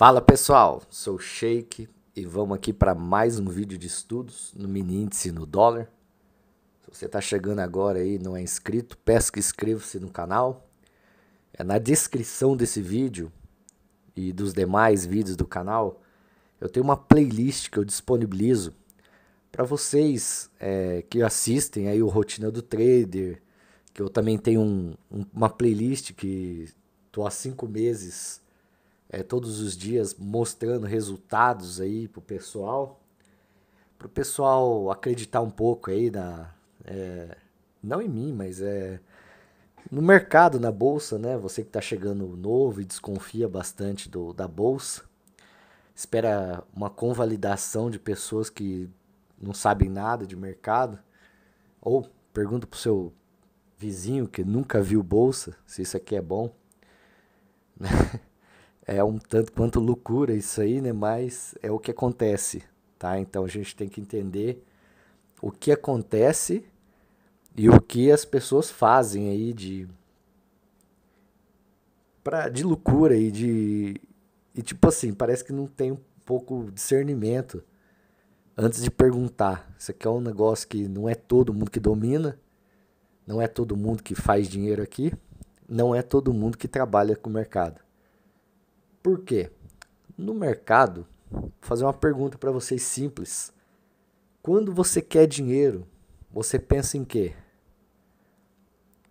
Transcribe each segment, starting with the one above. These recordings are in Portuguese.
Fala pessoal, sou Sheik e vamos aqui para mais um vídeo de estudos no mini índice no dólar. Se você está chegando agora aí e não é inscrito, peço que inscreva-se no canal. É na descrição desse vídeo e dos demais vídeos do canal, eu tenho uma playlist que eu disponibilizo para vocês é, que assistem aí o Rotina do Trader, que eu também tenho um, um, uma playlist que estou há cinco meses é, todos os dias mostrando resultados aí pro pessoal, pro pessoal acreditar um pouco aí na, é, não em mim, mas é no mercado, na bolsa, né? Você que está chegando novo e desconfia bastante do, da bolsa, espera uma convalidação de pessoas que não sabem nada de mercado, ou pergunta pro seu vizinho que nunca viu bolsa se isso aqui é bom. Né? é um tanto quanto loucura isso aí, né? Mas é o que acontece, tá? Então a gente tem que entender o que acontece e o que as pessoas fazem aí de pra, de loucura e de e tipo assim, parece que não tem um pouco discernimento antes de perguntar. Isso aqui é um negócio que não é todo mundo que domina, não é todo mundo que faz dinheiro aqui, não é todo mundo que trabalha com o mercado. Por quê? No mercado, vou fazer uma pergunta para vocês simples. Quando você quer dinheiro, você pensa em quê?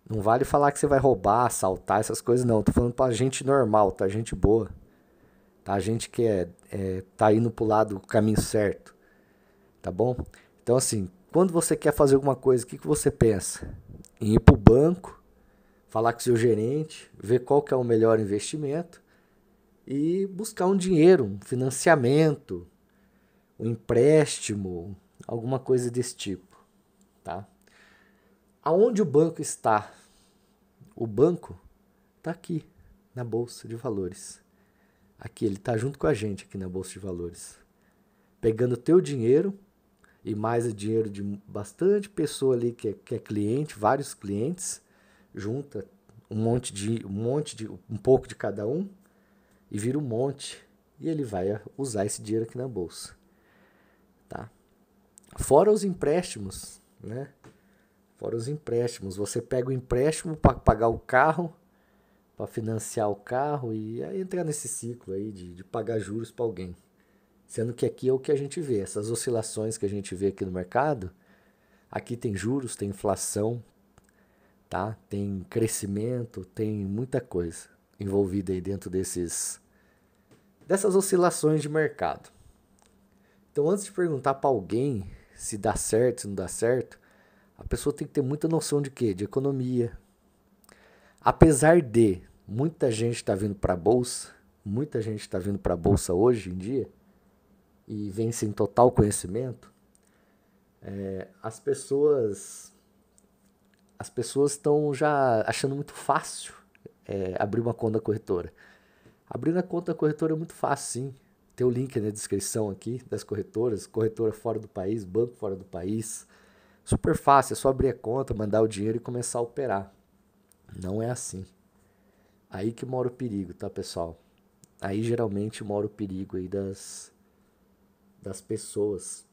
Não vale falar que você vai roubar, assaltar, essas coisas, não. Tô falando pra gente normal, tá? Gente boa. Tá? Gente que é, é, tá indo pro lado do caminho certo. Tá bom? Então, assim, quando você quer fazer alguma coisa, o que, que você pensa? Em ir pro banco, falar com seu gerente, ver qual que é o melhor investimento e buscar um dinheiro, um financiamento, um empréstimo, alguma coisa desse tipo, tá? Aonde o banco está? O banco está aqui na bolsa de valores. Aqui ele está junto com a gente aqui na bolsa de valores, pegando o teu dinheiro e mais o dinheiro de bastante pessoa ali que é, que é cliente, vários clientes, junta um monte de um monte de um pouco de cada um e vira um monte e ele vai eh, usar esse dinheiro aqui na bolsa, tá? Fora os empréstimos, né? Fora os empréstimos, você pega o empréstimo para pagar o carro, para financiar o carro e aí entrar nesse ciclo aí de, de pagar juros para alguém. Sendo que aqui é o que a gente vê, essas oscilações que a gente vê aqui no mercado, aqui tem juros, tem inflação, tá? Tem crescimento, tem muita coisa envolvida aí dentro desses dessas oscilações de mercado. Então, antes de perguntar para alguém se dá certo, se não dá certo, a pessoa tem que ter muita noção de quê? De economia. Apesar de muita gente está vindo para a bolsa, muita gente está vindo para a bolsa hoje em dia e vem sem total conhecimento, é, as pessoas as pessoas estão já achando muito fácil é, abrir uma conta corretora. Abrir a conta corretora é muito fácil, sim. Tem o link né, na descrição aqui das corretoras, corretora fora do país, banco fora do país. Super fácil, é só abrir a conta, mandar o dinheiro e começar a operar. Não é assim. Aí que mora o perigo, tá, pessoal? Aí geralmente mora o perigo aí das das pessoas.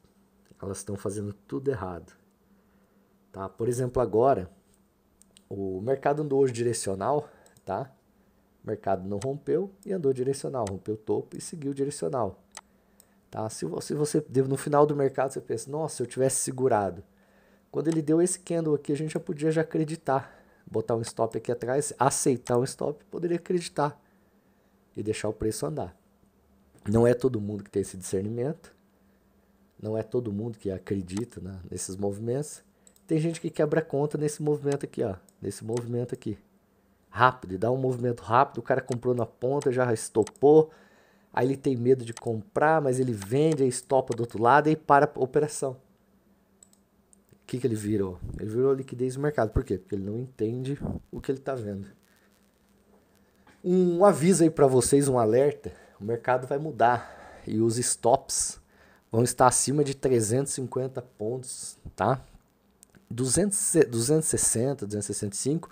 Elas estão fazendo tudo errado. Tá? Por exemplo, agora o mercado do hoje direcional, tá? mercado não rompeu e andou direcional, rompeu o topo e seguiu direcional. Tá? Se você, você no final do mercado você pensa, nossa, se eu tivesse segurado. Quando ele deu esse candle aqui, a gente já podia já acreditar, botar um stop aqui atrás, aceitar um stop, poderia acreditar e deixar o preço andar. Não é todo mundo que tem esse discernimento. Não é todo mundo que acredita né, nesses movimentos. Tem gente que quebra conta nesse movimento aqui, ó, nesse movimento aqui rápido, dá um movimento rápido, o cara comprou na ponta, já estopou, aí ele tem medo de comprar, mas ele vende, aí estopa do outro lado e para a operação. O que, que ele virou? Ele virou liquidez do mercado. Por quê? Porque ele não entende o que ele está vendo. Um aviso aí para vocês, um alerta, o mercado vai mudar e os stops vão estar acima de 350 pontos, tá? 200, 260, 265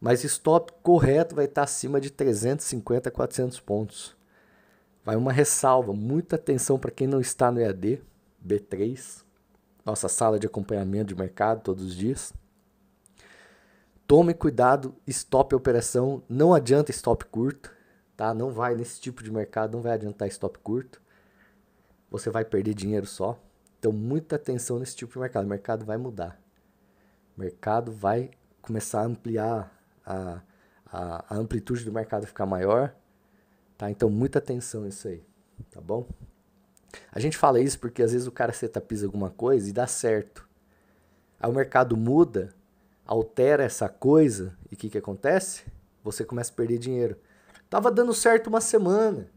mas stop correto vai estar acima de 350, 400 pontos. Vai uma ressalva, muita atenção para quem não está no EAD, B3, nossa sala de acompanhamento de mercado todos os dias. Tome cuidado, stop a operação, não adianta stop curto, tá? Não vai nesse tipo de mercado, não vai adiantar stop curto. Você vai perder dinheiro só. Então muita atenção nesse tipo de mercado, o mercado vai mudar. O mercado vai começar a ampliar a, a, a amplitude do mercado ficar maior. Tá? Então, muita atenção nisso aí, tá bom? A gente fala isso porque às vezes o cara setapisa alguma coisa e dá certo. Aí o mercado muda, altera essa coisa e o que, que acontece? Você começa a perder dinheiro. Tava dando certo uma semana.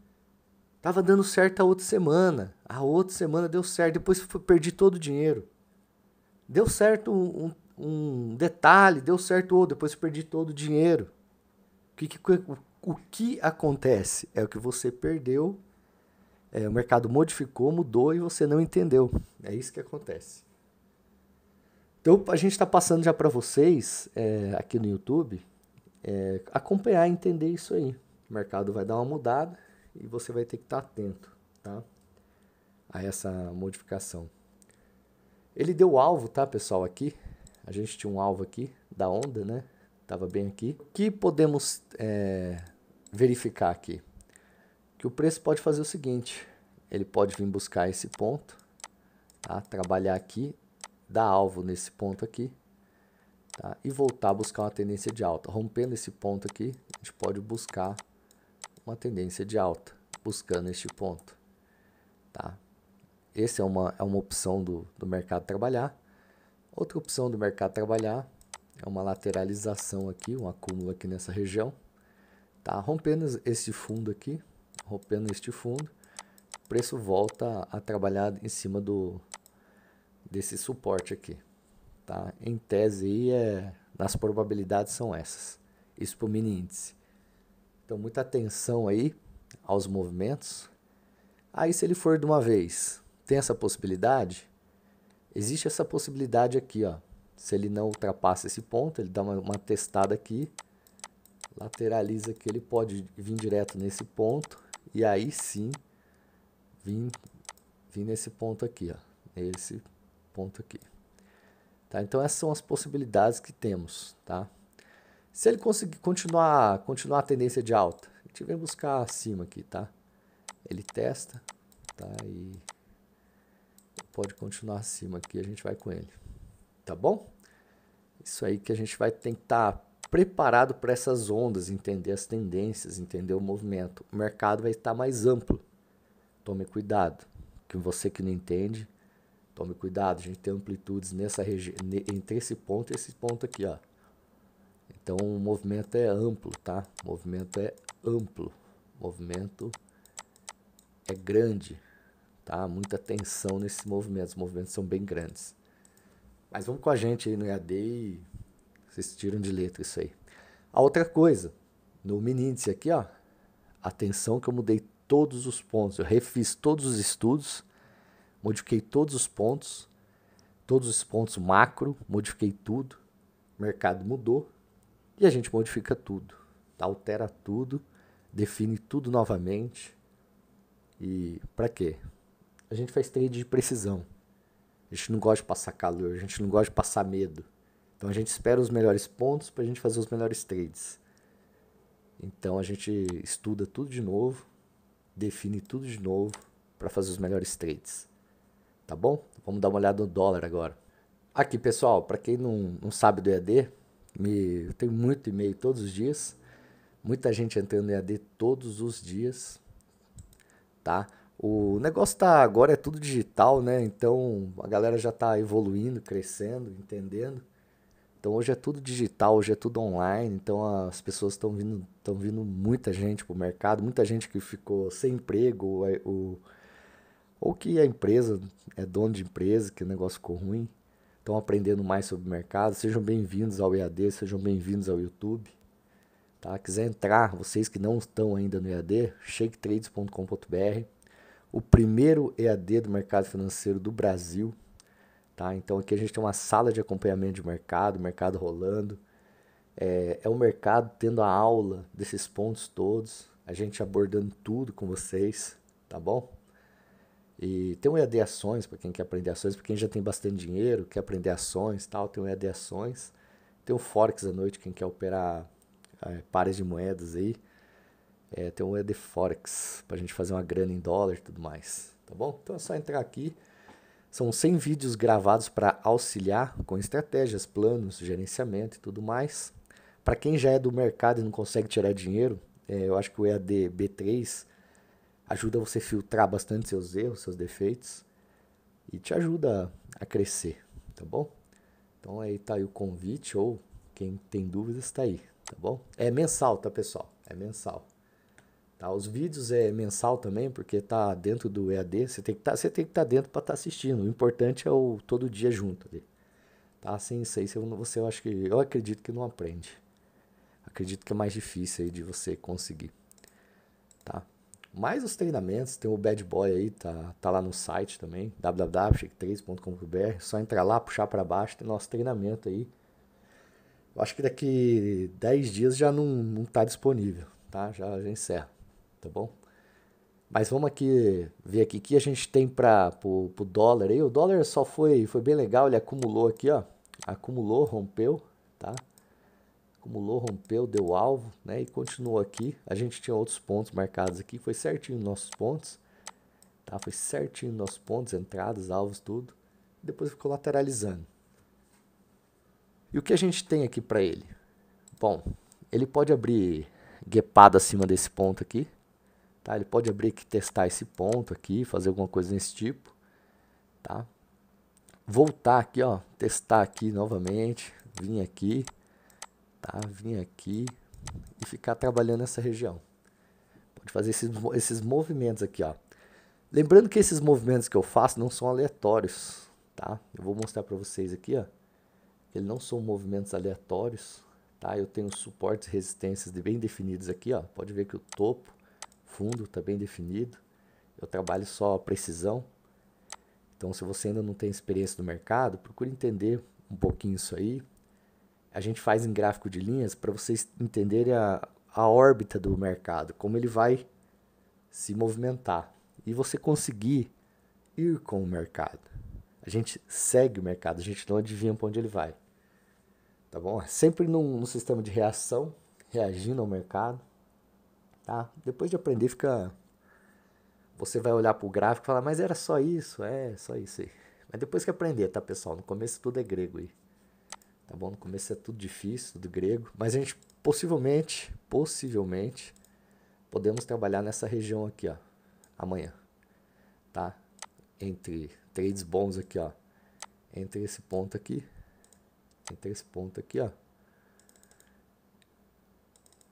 Tava dando certo a outra semana. A outra semana deu certo. Depois perdi todo o dinheiro. Deu certo um, um um detalhe, deu certo ou depois perdi todo o dinheiro. O que, que o, o que acontece? É o que você perdeu, é, o mercado modificou, mudou e você não entendeu. É isso que acontece. Então a gente está passando já para vocês é, aqui no YouTube é, acompanhar, entender isso aí. O mercado vai dar uma mudada e você vai ter que estar tá atento, tá? A essa modificação. Ele deu alvo, tá, pessoal, aqui a gente tinha um alvo aqui da onda, né? Estava bem aqui. O que podemos é, verificar aqui? Que o preço pode fazer o seguinte, ele pode vir buscar esse ponto, tá? trabalhar aqui, dar alvo nesse ponto aqui, tá? e voltar a buscar uma tendência de alta. Rompendo esse ponto aqui, a gente pode buscar uma tendência de alta, buscando este ponto. Tá? Essa é uma, é uma opção do, do mercado trabalhar. Outra opção do mercado trabalhar é uma lateralização aqui, um acúmulo aqui nessa região. Tá rompendo esse fundo aqui, rompendo este fundo, o preço volta a trabalhar em cima do desse suporte aqui, tá? Em tese aí é, nas probabilidades são essas. Isso para o mini índice. Então muita atenção aí aos movimentos. Aí se ele for de uma vez, tem essa possibilidade, Existe essa possibilidade aqui, ó. Se ele não ultrapassa esse ponto, ele dá uma, uma testada aqui, lateraliza que ele pode vir direto nesse ponto e aí sim vir, vir nesse ponto aqui, ó. Nesse ponto aqui. Tá? Então essas são as possibilidades que temos, tá? Se ele conseguir continuar, continuar a tendência de alta, a gente vem buscar acima aqui, tá? Ele testa, tá? E pode continuar acima aqui, a gente vai com ele. Tá bom? Isso aí que a gente vai tentar preparado para essas ondas, entender as tendências, entender o movimento. O mercado vai estar mais amplo. Tome cuidado. Que você que não entende, tome cuidado. A gente tem amplitudes nessa região, entre esse ponto e esse ponto aqui, ó. Então o movimento é amplo, tá? O movimento é amplo. O movimento é grande. Tá? Muita tensão nesses movimentos. Os movimentos são bem grandes. Mas vamos com a gente aí no EAD e vocês tiram de letra isso aí. A outra coisa, no mini aqui, ó. Atenção que eu mudei todos os pontos. Eu refiz todos os estudos, modifiquei todos os pontos, todos os pontos macro, modifiquei tudo. O mercado mudou e a gente modifica tudo, tá? altera tudo, define tudo novamente. E para quê? A gente faz trade de precisão. A gente não gosta de passar calor, a gente não gosta de passar medo. Então a gente espera os melhores pontos para a gente fazer os melhores trades. Então a gente estuda tudo de novo, define tudo de novo para fazer os melhores trades. Tá bom? Vamos dar uma olhada no dólar agora. Aqui, pessoal, para quem não, não sabe do EAD, me, eu tenho muito e-mail todos os dias. Muita gente entrando no EAD todos os dias, tá? O negócio tá agora é tudo digital, né? Então a galera já tá evoluindo, crescendo, entendendo. Então hoje é tudo digital, hoje é tudo online. Então as pessoas estão vindo, estão vindo muita gente pro mercado, muita gente que ficou sem emprego, ou, ou, ou que a empresa é dono de empresa, que o negócio ficou ruim. Estão aprendendo mais sobre o mercado. Sejam bem-vindos ao EAD, sejam bem-vindos ao YouTube. Tá? Quiser entrar, vocês que não estão ainda no EAD, shaketrades.com.br o primeiro EAD do mercado financeiro do Brasil. Tá? Então aqui a gente tem uma sala de acompanhamento de mercado, mercado rolando. É, é o mercado tendo a aula desses pontos todos, a gente abordando tudo com vocês, tá bom? E tem um EAD Ações, para quem quer aprender ações, para quem já tem bastante dinheiro, quer aprender ações tal, tem um EAD Ações. Tem o Forex à noite, quem quer operar é, pares de moedas aí é, tem um Edeforex para a gente fazer uma grana em dólar e tudo mais, tá bom? Então é só entrar aqui. São 100 vídeos gravados para auxiliar com estratégias, planos, gerenciamento e tudo mais. Para quem já é do mercado e não consegue tirar dinheiro, é, eu acho que o EAD B3 ajuda você a filtrar bastante seus erros, seus defeitos e te ajuda a crescer, tá bom? Então aí tá aí o convite ou quem tem dúvidas está aí, tá bom? É mensal, tá pessoal? É mensal. Tá? Os vídeos é mensal também, porque tá dentro do EAD, você tem que tá, estar tá dentro para estar tá assistindo. O importante é o todo dia junto ali. Tá? Sem isso aí, você, eu acho que. Eu acredito que não aprende. Acredito que é mais difícil aí de você conseguir. Tá? Mais os treinamentos, tem o Bad Boy aí, tá, tá lá no site também, www.shake3.com.br, só entrar lá, puxar para baixo, tem nosso treinamento aí. Eu acho que daqui 10 dias já não, não tá disponível, tá? Já, já encerra tá bom? Mas vamos aqui ver aqui o que a gente tem para o dólar aí. O dólar só foi, foi bem legal, ele acumulou aqui, ó. Acumulou, rompeu, tá? Acumulou, rompeu, deu alvo, né? E continuou aqui. A gente tinha outros pontos marcados aqui, foi certinho nossos pontos, tá? Foi certinho nossos pontos, entradas, alvos, tudo. Depois ficou lateralizando. E o que a gente tem aqui para ele? Bom, ele pode abrir guepado acima desse ponto aqui, Tá? Ele pode abrir aqui, testar esse ponto aqui, fazer alguma coisa desse tipo. Tá? Voltar aqui, ó, testar aqui novamente, vir aqui, tá? vim aqui e ficar trabalhando nessa região. Pode fazer esses, esses movimentos aqui. Ó. Lembrando que esses movimentos que eu faço não são aleatórios. Tá? Eu vou mostrar para vocês aqui. Ó. Eles não são movimentos aleatórios. Tá? Eu tenho suportes e resistências bem definidos aqui. Ó. Pode ver que o topo fundo, está bem definido. Eu trabalho só precisão. Então, se você ainda não tem experiência no mercado, procure entender um pouquinho isso aí. A gente faz em gráfico de linhas para vocês entenderem a, a órbita do mercado, como ele vai se movimentar e você conseguir ir com o mercado. A gente segue o mercado, a gente não adivinha para onde ele vai. Tá bom? Sempre num, num sistema de reação, reagindo ao mercado. Tá? Depois de aprender, fica. Você vai olhar para o gráfico e falar, mas era só isso, é, só isso aí. Mas depois que aprender, tá, pessoal? No começo tudo é grego aí. Tá bom? No começo é tudo difícil, tudo grego. Mas a gente possivelmente, possivelmente, podemos trabalhar nessa região aqui, ó. Amanhã. Tá? Entre trades bons aqui, ó. Entre esse ponto aqui. Entre esse ponto aqui, ó.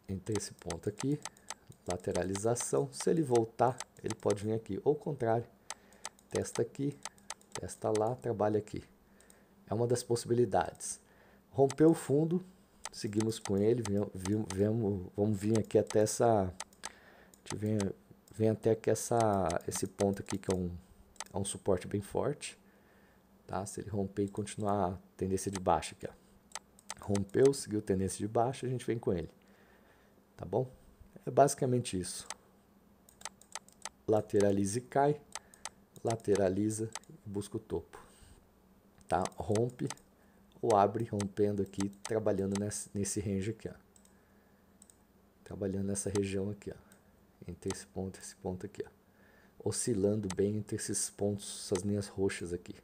Entre esse ponto aqui lateralização. Se ele voltar, ele pode vir aqui. Ou o contrário, testa aqui, testa lá, trabalha aqui. É uma das possibilidades. Rompeu o fundo, seguimos com ele, vim, vim, vamos vir aqui até essa... Vem, vem até aqui essa, esse ponto aqui que é um, é um suporte bem forte. Tá? Se ele romper e continuar tendência de baixa aqui, ó. Rompeu, seguiu tendência de baixa, a gente vem com ele. Tá bom? É basicamente isso. Lateraliza e cai, lateraliza e busca o topo. Tá? Rompe ou abre rompendo aqui, trabalhando nesse, nesse range aqui. Ó. Trabalhando nessa região aqui. Ó. Entre esse ponto e esse ponto aqui. Ó. Oscilando bem entre esses pontos, essas linhas roxas aqui.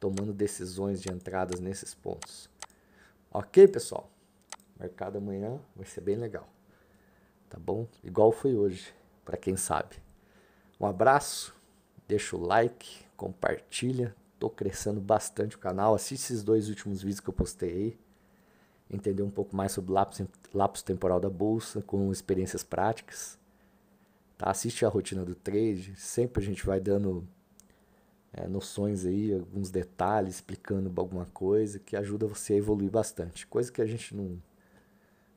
Tomando decisões de entradas nesses pontos. Ok, pessoal? Mercado amanhã vai ser bem legal tá bom? Igual foi hoje, para quem sabe. Um abraço, deixa o like, compartilha. Tô crescendo bastante o canal. Assiste esses dois últimos vídeos que eu postei aí. Entender um pouco mais sobre lápis, lápis temporal da bolsa, com experiências práticas. Tá? Assiste a rotina do trade. Sempre a gente vai dando é, noções aí, alguns detalhes, explicando alguma coisa que ajuda você a evoluir bastante. Coisa que a gente não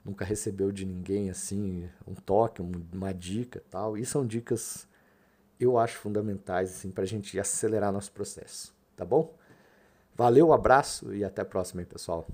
nunca recebeu de ninguém assim um toque, uma dica, tal. E são dicas eu acho fundamentais assim para a gente acelerar nosso processo, tá bom? Valeu, abraço e até a próxima, aí, pessoal.